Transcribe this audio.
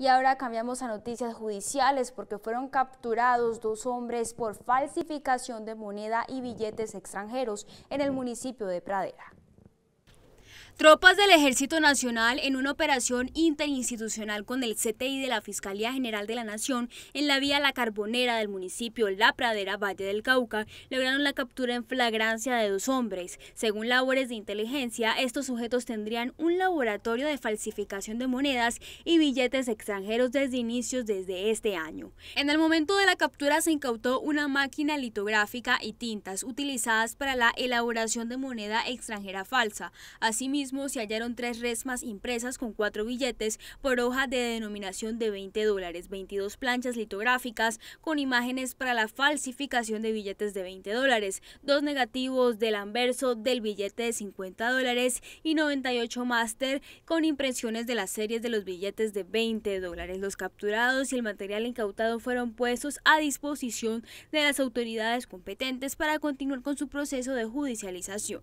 Y ahora cambiamos a noticias judiciales porque fueron capturados dos hombres por falsificación de moneda y billetes extranjeros en el municipio de Pradera. Tropas del Ejército Nacional en una operación interinstitucional con el CTI de la Fiscalía General de la Nación en la vía La Carbonera del municipio La Pradera, Valle del Cauca, lograron la captura en flagrancia de dos hombres. Según labores de inteligencia, estos sujetos tendrían un laboratorio de falsificación de monedas y billetes extranjeros desde inicios desde este año. En el momento de la captura se incautó una máquina litográfica y tintas utilizadas para la elaboración de moneda extranjera falsa. Asimismo, se hallaron tres resmas impresas con cuatro billetes por hoja de denominación de 20 dólares, 22 planchas litográficas con imágenes para la falsificación de billetes de 20 dólares, dos negativos del anverso del billete de 50 dólares y 98 máster con impresiones de las series de los billetes de 20 dólares. Los capturados y el material incautado fueron puestos a disposición de las autoridades competentes para continuar con su proceso de judicialización.